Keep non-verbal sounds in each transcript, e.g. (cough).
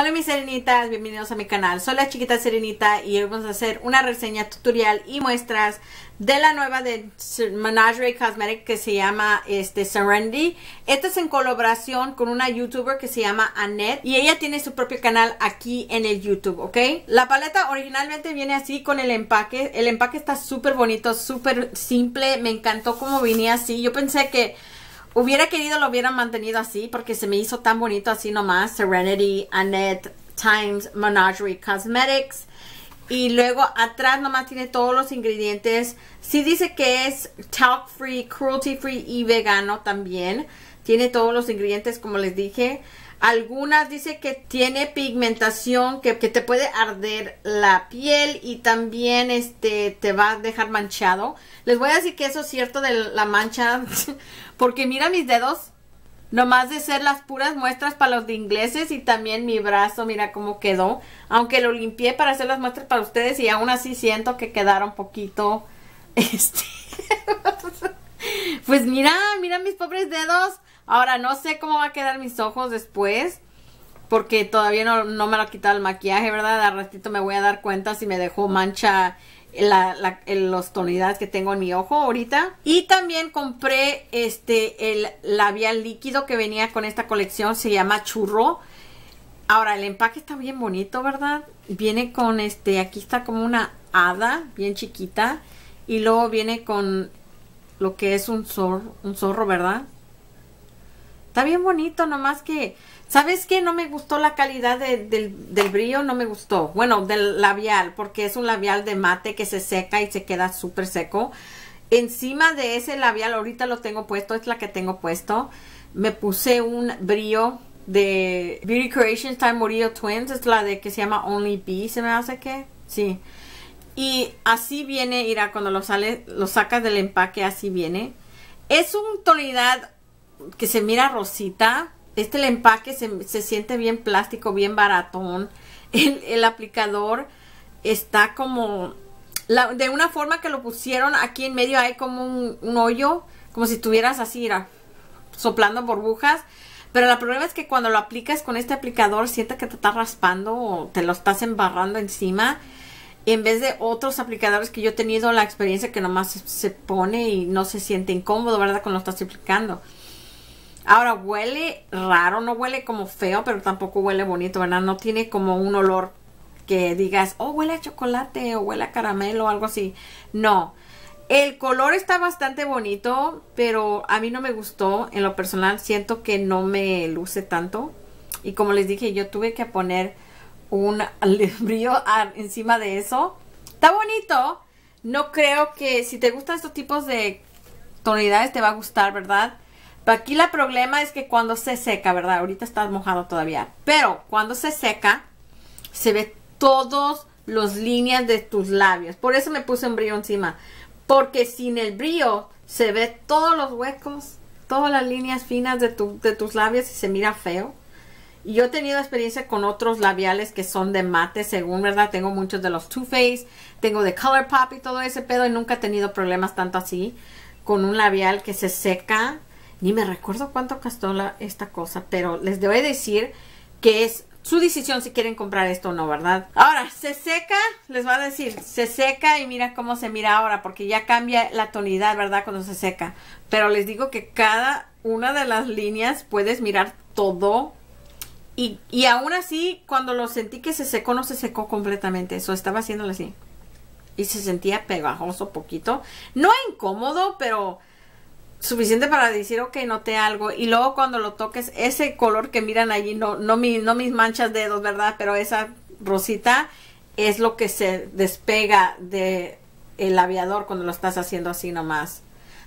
Hola mis serenitas, bienvenidos a mi canal. Soy la chiquita serenita y hoy vamos a hacer una reseña tutorial y muestras de la nueva de Menagerie Cosmetic que se llama este Esta es en colaboración con una youtuber que se llama Annette y ella tiene su propio canal aquí en el YouTube, ¿ok? La paleta originalmente viene así con el empaque. El empaque está súper bonito, súper simple. Me encantó cómo venía así. Yo pensé que Hubiera querido lo hubieran mantenido así porque se me hizo tan bonito así nomás. Serenity, Annette, Times, Menagerie Cosmetics. Y luego atrás nomás tiene todos los ingredientes. Sí dice que es talc free, cruelty free y vegano también. Tiene todos los ingredientes como les dije. Algunas dice que tiene pigmentación que, te puede arder la piel y también este te va a dejar manchado. Les voy a decir que eso es cierto de la mancha (laughs) porque mira mis dedos. Nomás de ser las puras muestras para los de ingleses y también mi brazo, mira cómo quedó. Aunque lo limpié para hacer las muestras para ustedes y aún así siento que quedaron poquito... (laughs) Este... (laughs) pues mira, mira mis pobres dedos. Ahora no sé cómo va a quedar mis ojos después. Porque todavía no, me lo ha quitado el maquillaje, ¿verdad? Al ratito me voy a dar cuenta si me dejó mancha la, la, los tonalidades que tengo en mi ojo ahorita. Y también compré este, el labial líquido que venía con esta colección, se llama Churro. Ahora, el empaque está bien bonito, ¿verdad? Viene con este, aquí está como una hada, bien chiquita. Y luego viene con lo que es un un zorro ¿verdad? Está bien bonito, nomás que, ¿sabes qué? No me gustó la calidad del, brillo, no me gustó. Bueno, del labial, porque es un labial de mate que se seca y se queda súper seco. Encima de ese labial, ahorita lo tengo puesto, es la que tengo puesto. Me puse un brillo de Beauty Creations Time Morillo Twins, es la de que se llama Only Bee, se me hace que, sí. Y así viene, mira cuando lo, sale, lo sacas del empaque, así viene. Es un tonalidad que se mira rosita. Este el empaque se, siente bien plástico, bien baratón. (laughs) El, el aplicador está como... de una forma que lo pusieron aquí en medio hay como un, hoyo, como si estuvieras así, soplando burbujas. Pero el problema es que cuando lo aplicas con este aplicador, Siente que te está raspando o te lo estás embarrando encima. En vez de otros aplicadores que yo he tenido la experiencia que nomás se, se pone y no se siente incómodo, ¿verdad? Cuando lo estás aplicando. Ahora huele raro, no huele como feo, pero tampoco huele bonito, ¿verdad? No tiene como un olor que digas, oh, huele a chocolate o huele a caramelo o algo así. No. El color está bastante bonito, pero a mí no me gustó. En lo personal siento que no me luce tanto. Y como les dije, yo tuve que poner un brillo (laughs) encima de eso. Está bonito. No creo que si te gustan estos tipos de tonalidades te va a gustar, ¿verdad? Aquí la problema es que cuando se seca, ¿verdad? Ahorita está mojado todavía. Pero cuando se seca, se ve todos las líneas de tus labios. Por eso me puse un brillo encima. Porque sin el brillo se ve todos los huecos, todas las líneas finas de, de tus labios y se mira feo. Y yo he tenido experiencia con otros labiales que son de mate, según, ¿verdad? Tengo muchos de los Too Faced, tengo de Colourpop y todo ese pedo y nunca he tenido problemas tanto así con un labial que se seca ni me recuerdo cuánto costó esta cosa, pero les debo decir que es su decisión si quieren comprar esto o no, ¿verdad? Ahora, se seca, les va a decir, se seca y mira cómo se mira ahora, porque ya cambia la tonalidad, ¿verdad? Cuando se seca. Pero les digo que cada una de las líneas puedes mirar todo. Y, y aún así, cuando lo sentí que se secó, no se secó completamente. Eso estaba haciéndolo así. Y se sentía pegajoso poquito. No incómodo, pero suficiente para decir, ok, noté algo. Y luego cuando lo toques, ese color que miran allí, no, no, no mis manchas dedos, ¿verdad? Pero esa rosita es lo que se despega de el labiador cuando lo estás haciendo así nomás.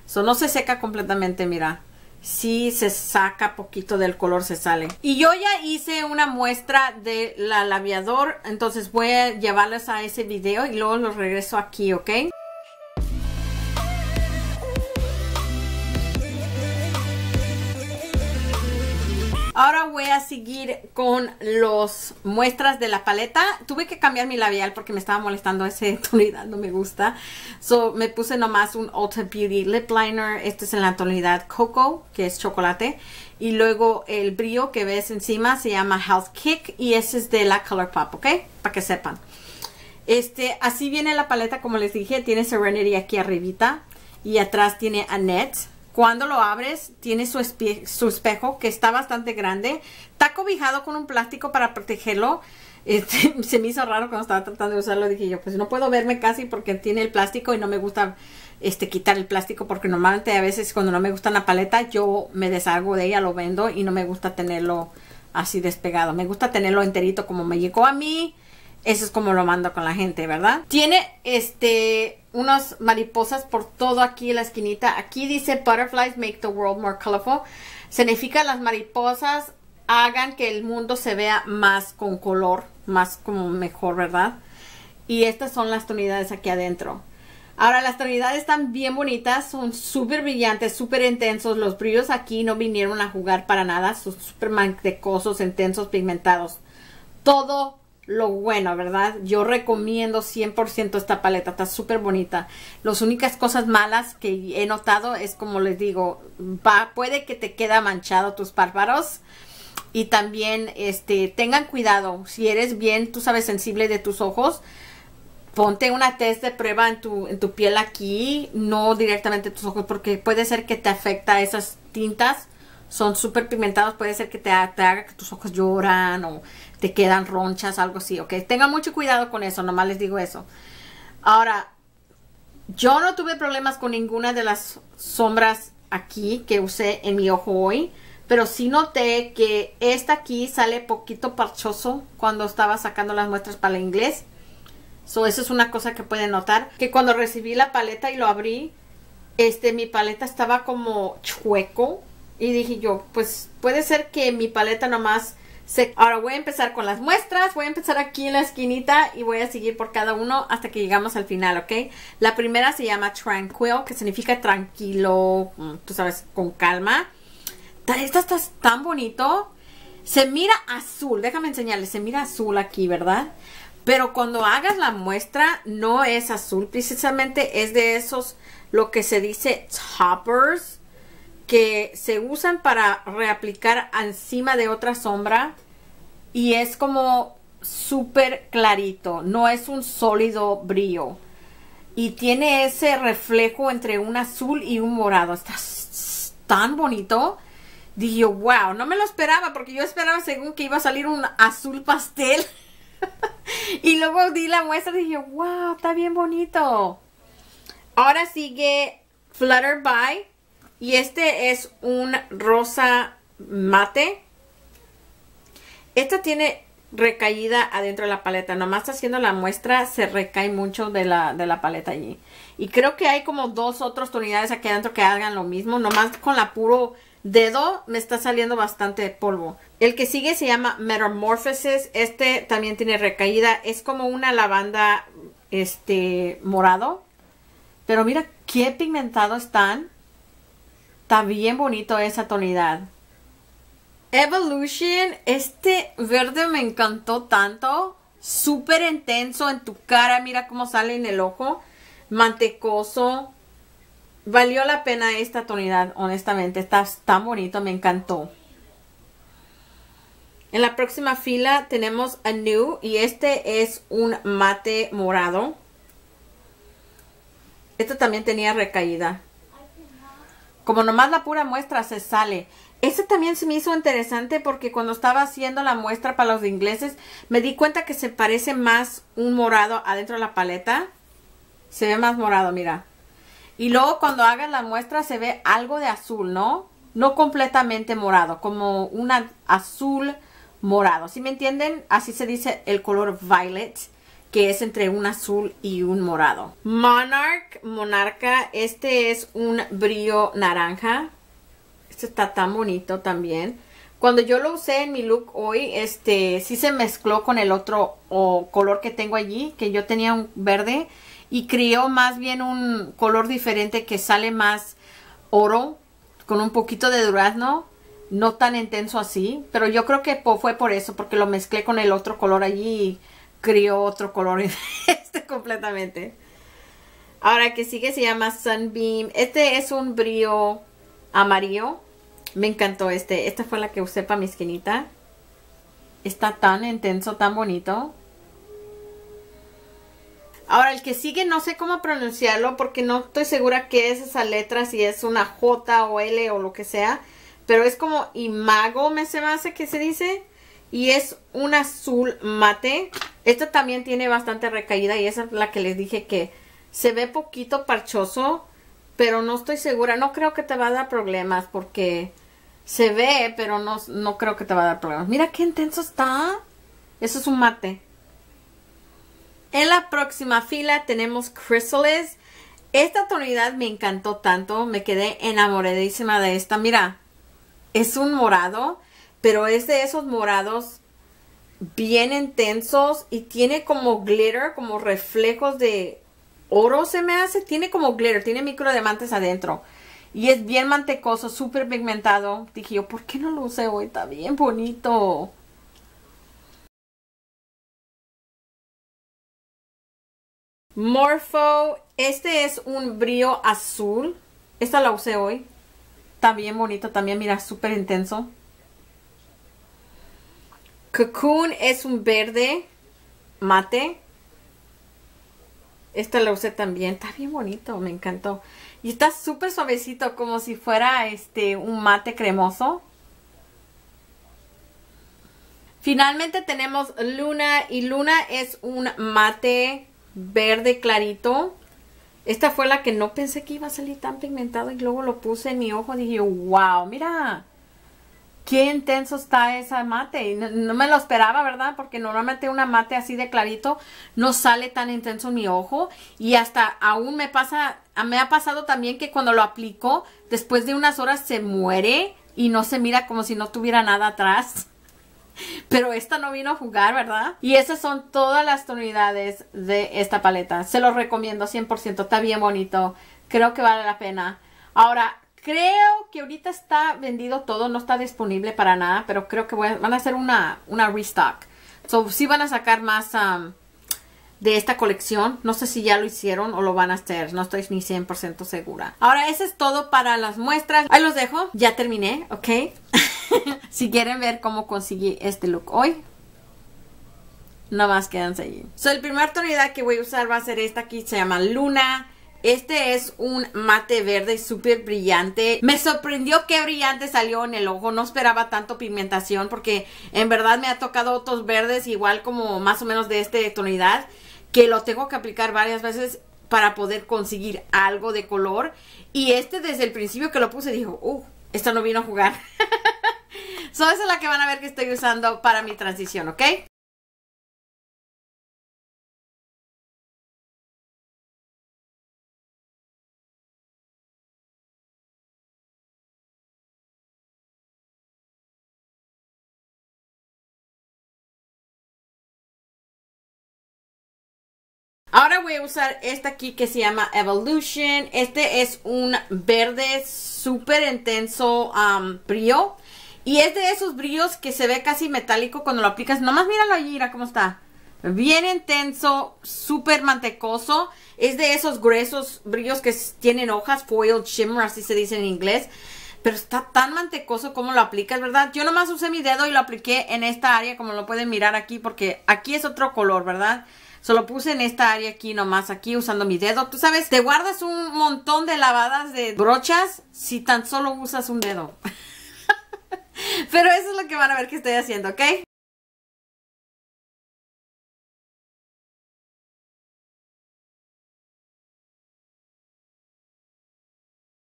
So, no se seca completamente, mira. Sí se saca poquito del color, se sale. Y yo ya hice una muestra de la labiador, entonces voy a llevarles a ese video y luego los regreso aquí, ¿ok? Ahora voy a seguir con las muestras de la paleta. Tuve que cambiar mi labial porque me estaba molestando ese (laughs) tonalidad, no me gusta. So, me puse nomás un Ulta Beauty Lip Liner. Este es en la tonalidad Coco, que es chocolate. Y luego el brillo que ves encima se llama Health Kick y ese es de la Colourpop, ¿ok? Para que sepan. Este, así viene la paleta, como les dije, tiene Serenity aquí arribita y atrás tiene Annette cuando lo abres, tiene su, su espejo, que está bastante grande. Está cobijado con un plástico para protegerlo. Este, (laughs) se me hizo raro cuando estaba tratando de usarlo. Dije yo, pues no puedo verme casi porque tiene el plástico y no me gusta este, quitar el plástico porque normalmente a veces cuando no me gusta la paleta yo me deshago de ella, lo vendo y no me gusta tenerlo así despegado. Me gusta tenerlo enterito como me llegó a mí. Eso es como lo mando con la gente, ¿verdad? Tiene este unas mariposas por todo aquí en la esquinita. Aquí dice Butterflies Make the World More Colorful. Significa las mariposas hagan que el mundo se vea más con color, más como mejor, ¿verdad? Y estas son las tonalidades aquí adentro. Ahora, las tonalidades están bien bonitas, son súper brillantes, súper intensos. Los brillos aquí no vinieron a jugar para nada, son súper mantecosos, intensos, pigmentados. Todo lo bueno, ¿verdad? Yo recomiendo 100% esta paleta, está súper bonita. Las únicas cosas malas que he notado es, como les digo, puede que te queda manchado tus párpados. Y también, este, tengan cuidado, si eres bien, tú sabes, sensible de tus ojos, ponte una test de prueba en tu, piel aquí, no directamente tus ojos, porque puede ser que te afecta esas tintas son súper pigmentados puede ser que te, te, haga que tus ojos lloran o te quedan ronchas, algo así, ¿ok? Tengan mucho cuidado con eso, nomás les digo eso. Ahora, yo no tuve problemas con ninguna de las sombras aquí que usé en mi ojo hoy, pero sí noté que esta aquí sale poquito parchoso cuando estaba sacando las muestras para el inglés. So, eso es una cosa que pueden notar, que cuando recibí la paleta y lo abrí, este, mi paleta estaba como chueco y dije yo, pues puede ser que mi paleta nomás Ahora voy a empezar con las muestras, voy a empezar aquí en la esquinita y voy a seguir por cada uno hasta que llegamos al final, ¿ok? La primera se llama Tranquil, que significa tranquilo, mm, tú sabes, con calma. Esta está tan bonito. Se mira azul, déjame enseñarles, se mira azul aquí, ¿verdad? Pero cuando hagas la muestra no es azul, precisamente es de esos, lo que se dice toppers, que se usan para reaplicar encima de otra sombra y es como súper clarito, no es un sólido brillo y tiene ese reflejo entre un azul y un morado, está tan bonito. Dije wow, no me lo esperaba porque yo esperaba según que iba a salir un azul pastel. (laughs) y luego di la muestra y dije, wow, está bien bonito. Ahora sigue Flutter By y este es un rosa mate. Esta tiene recaída adentro de la paleta. Nomás haciendo la muestra se recae mucho de la, paleta allí. Y creo que hay como dos otras tonalidades aquí adentro que hagan lo mismo. Nomás con la puro dedo me está saliendo bastante polvo. El que sigue se llama Metamorphosis. Este también tiene recaída. Es como una lavanda este morado. Pero mira qué pigmentado están. Está bien bonito esa tonalidad. Evolution, este verde me encantó tanto. Súper intenso en tu cara, mira cómo sale en el ojo. Mantecoso. Valió la pena esta tonalidad, honestamente. Está tan bonito, me encantó. En la próxima fila tenemos a New y este es un mate morado. Este también tenía recaída como nomás la pura muestra se sale. Ese también se me hizo interesante porque cuando estaba haciendo la muestra para los ingleses, me di cuenta que se parece más un morado adentro de la paleta. Se ve más morado, mira. Y luego cuando hagas la muestra se ve algo de azul, ¿no? No completamente morado, como un azul morado. ¿Sí me entienden? Así se dice el color violet que es entre un azul y un morado. Monarch, Monarca, este es un brillo naranja. Este está tan bonito también. Cuando yo lo usé en mi look hoy, este sí se mezcló con el otro color que tengo allí, que yo tenía un verde. Y creó más bien un color diferente que sale más oro, con un poquito de durazno no tan intenso así, pero yo creo que fue por eso, porque lo mezclé con el otro color allí crió otro color (laughs) este completamente. Ahora que sigue se llama Sunbeam. Este es un brío amarillo. Me encantó este. Esta fue la que usé para mi esquinita. Está tan intenso, tan bonito. Ahora, el que sigue no sé cómo pronunciarlo porque no estoy segura qué es esa letra, si es una J o L o lo que sea. Pero es como imago, me se me hace que se dice y es un azul mate. Esta también tiene bastante recaída y esa es la que les dije que se ve poquito parchoso, pero no estoy segura. No creo que te va a dar problemas porque se ve, pero no, no creo que te va a dar problemas. Mira qué intenso está. Eso es un mate. En la próxima fila tenemos Chrysalis. Esta tonalidad me encantó tanto, me quedé enamoradísima de esta. Mira, es un morado pero es de esos morados bien intensos y tiene como glitter, como reflejos de oro se me hace, tiene como glitter, tiene micro diamantes adentro. Y es bien mantecoso, súper pigmentado. Dije yo, ¿por qué no lo usé hoy? Está bien bonito. Morpho, este es un brillo azul. Esta la usé hoy. Está bien bonito, también mira, súper intenso. Cocoon es un verde mate. Esta la usé también. Está bien bonito, me encantó. Y está súper suavecito, como si fuera este un mate cremoso. Finalmente tenemos Luna y Luna es un mate verde clarito. Esta fue la que no pensé que iba a salir tan pigmentado y luego lo puse en mi ojo. y Dije, wow, mira, Qué intenso está esa mate. Y no, me lo esperaba, ¿verdad? Porque normalmente una mate así de clarito no sale tan intenso en mi ojo. Y hasta aún me pasa, me ha pasado también que cuando lo aplico, después de unas horas se muere y no se mira como si no tuviera nada atrás. (laughs) Pero esta no vino a jugar, ¿verdad? Y esas son todas las tonalidades de esta paleta. Se los recomiendo 100%. Está bien bonito. Creo que vale la pena. Ahora, Creo que ahorita está vendido todo, no está disponible para nada, pero creo que van a hacer una, una restock. So, sí van a sacar más um, de esta colección. No sé si ya lo hicieron o lo van a hacer. No estoy ni 100% segura. Ahora, eso es todo para las muestras. Ahí los dejo. Ya terminé, ¿ok? (laughs) si quieren ver cómo conseguí este look hoy, nada más quédense allí. So, el primer tonalidad que voy a usar va a ser esta aquí, se llama Luna. Este es un mate verde súper brillante. Me sorprendió qué brillante salió en el ojo. No esperaba tanto pigmentación porque en verdad me ha tocado otros verdes igual como más o menos de esta tonalidad que lo tengo que aplicar varias veces para poder conseguir algo de color. Y este desde el principio que lo puse dijo, uh, esta no vino a jugar. (laughs) so esa es la que van a ver que estoy usando para mi transición, ¿ok? Ahora voy a usar esta aquí que se llama Evolution. Este es un verde súper intenso um, brillo. Y es de esos brillos que se ve casi metálico cuando lo aplicas. Nomás míralo allí, mira cómo está. Bien intenso, súper mantecoso. Es de esos gruesos brillos que tienen hojas, foil shimmer, así se dice en inglés. Pero está tan mantecoso como lo aplicas, ¿verdad? Yo nomás usé mi dedo y lo apliqué en esta área, como lo pueden mirar aquí, porque aquí es otro color, ¿verdad? Solo puse en esta área aquí nomás, aquí usando mi dedo. Tú sabes, te guardas un montón de lavadas de brochas si tan solo usas un dedo. (laughs) Pero eso es lo que van a ver que estoy haciendo, ¿ok?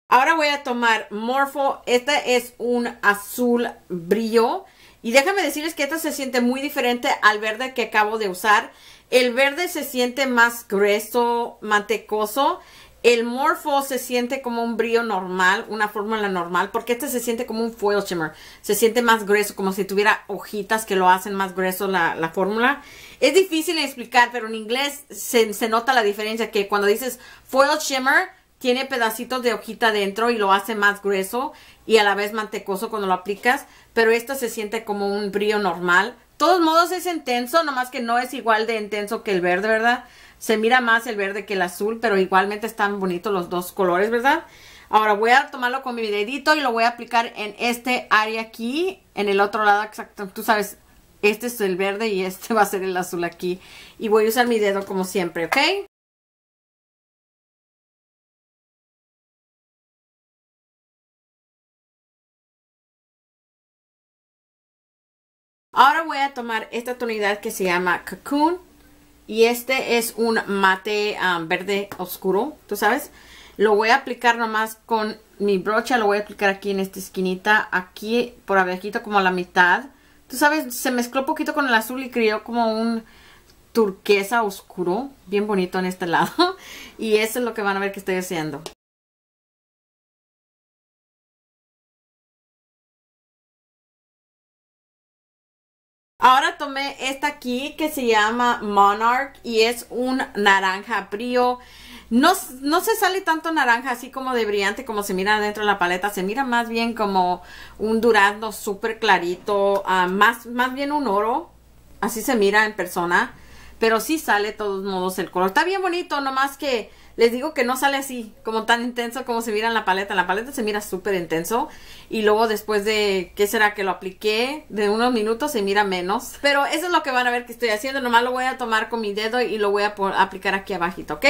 Ahora voy a tomar Morpho. Este es un azul brillo. Y déjame decirles que esto se siente muy diferente al verde que acabo de usar. El verde se siente más grueso, mantecoso. El morfo se siente como un brillo normal, una fórmula normal, porque este se siente como un foil shimmer. Se siente más grueso, como si tuviera hojitas que lo hacen más grueso la, fórmula. Es difícil explicar, pero en inglés se, se nota la diferencia, que cuando dices foil shimmer, tiene pedacitos de hojita dentro y lo hace más grueso y a la vez mantecoso cuando lo aplicas pero esto se siente como un brillo normal. todos modos es intenso, nomás que no es igual de intenso que el verde, ¿verdad? Se mira más el verde que el azul, pero igualmente están bonitos los dos colores, ¿verdad? Ahora voy a tomarlo con mi dedito y lo voy a aplicar en este área aquí, en el otro lado exacto. Tú sabes, este es el verde y este (laughs) va a ser el azul aquí. Y voy a usar mi dedo como siempre, ¿ok? Ahora voy a tomar esta tonalidad que se llama Cocoon. Y este es un mate um, verde oscuro, tú sabes. Lo voy a aplicar nomás con mi brocha, lo voy a aplicar aquí en esta esquinita, aquí por abajito como a la mitad. Tú sabes, se mezcló poquito con el azul y creó como un turquesa oscuro, bien bonito en este lado. (laughs) Y eso es lo que van a ver que estoy haciendo. Ahora tomé esta aquí que se llama Monarch y es un naranja brío. No, se sale tanto naranja así como de brillante como se mira dentro de la paleta. Se mira más bien como un durazno súper clarito, ah, más bien un oro. Así se mira en persona. Pero sí sale de todos modos el color. Está bien bonito, nomás que les digo que no sale así, como tan intenso como se mira en la paleta. En la paleta se mira súper intenso. Y luego después de, ¿qué será? Que lo apliqué de unos minutos se mira menos. Pero eso es lo que van a ver que estoy haciendo. Nomás lo voy a tomar con mi dedo y lo voy a aplicar aquí abajito, ¿ok?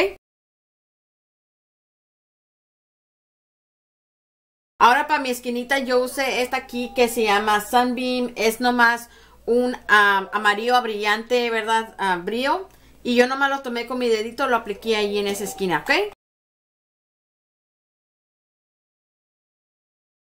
Ahora para mi esquinita yo usé esta aquí que se llama Sunbeam. Es nomás un amarillo brillante, ¿verdad? brío brillo. Y yo nomás lo tomé con mi dedito, lo apliqué ahí en esa esquina, ¿ok?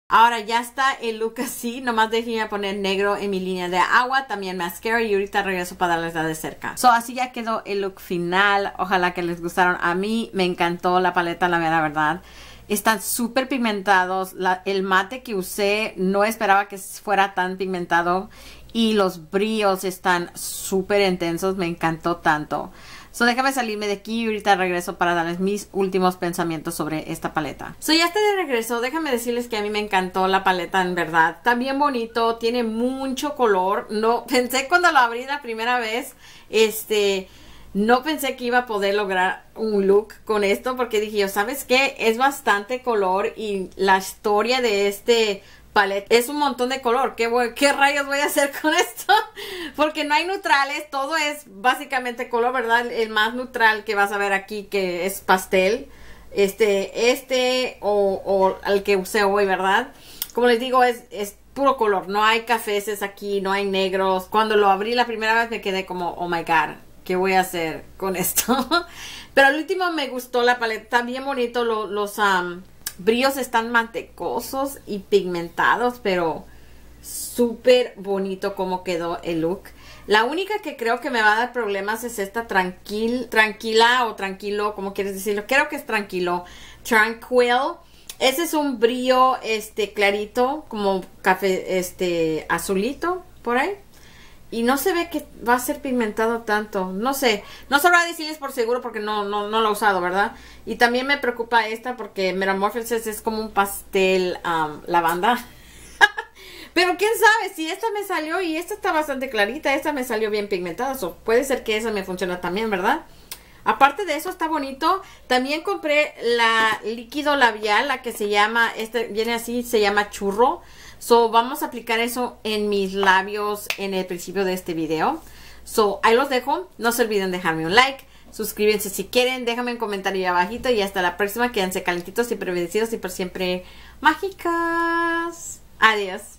Ahora ya está el look así, nomás dejé poner negro en mi línea de agua, también mascara y ahorita regreso para darles la de cerca. So, así ya quedó el look final, ojalá que les gustaron. A mí me encantó la paleta, la verdad. Están súper pigmentados, el mate que usé no esperaba que fuera tan pigmentado y los bríos están súper intensos, me encantó tanto. So déjame salirme de aquí y ahorita regreso para darles mis últimos pensamientos sobre esta paleta. So ya estoy de regreso, déjame decirles que a mí me encantó la paleta en verdad. También bien bonito, tiene mucho color. No (laughs) pensé cuando la abrí la primera vez, este... No pensé que iba a poder lograr un look con esto porque dije yo, ¿sabes qué? Es bastante color y la historia de este paleta. Es un montón de color. ¿Qué, rayos voy a hacer con esto? (laughs) Porque no hay neutrales, todo es básicamente color, ¿verdad? El más neutral que vas a ver aquí, que es pastel. Este, este o, el que usé hoy, ¿verdad? Como les digo, es, puro color. No hay cafés aquí, no hay negros. Cuando lo abrí la primera vez me quedé como, oh my god, ¿qué voy a hacer con esto? (laughs) Pero al último me gustó la paleta, también bonito los brillos están mantecosos y pigmentados, pero súper bonito como quedó el look. La única que creo que me va a dar problemas es esta tranquil, tranquila o tranquilo, como quieres decirlo. Creo que es tranquilo. Tranquil. Ese es un brillo este clarito, como café, este azulito, por ahí y no se ve que va a ser pigmentado tanto. No sé, no sabrá decirles por seguro porque no, no, no lo he usado, ¿verdad? Y también me preocupa esta porque Metamorphosis es como un pastel lavanda. (laughs) Pero quién sabe, si esta me salió y esta está bastante clarita, esta me salió bien pigmentada. So puede ser que esa me funcione también, ¿verdad? Aparte de eso, está bonito. También compré la líquido labial, la que se llama, este viene así, se llama churro. So, vamos a aplicar eso en mis labios en el principio de este video. So, ahí los dejo. No se olviden dejarme un like. Suscríbanse si quieren. Déjame un comentario ahí abajito. Y hasta la próxima. Quédense calentitos siempre bendecidos y por siempre mágicas. Adiós.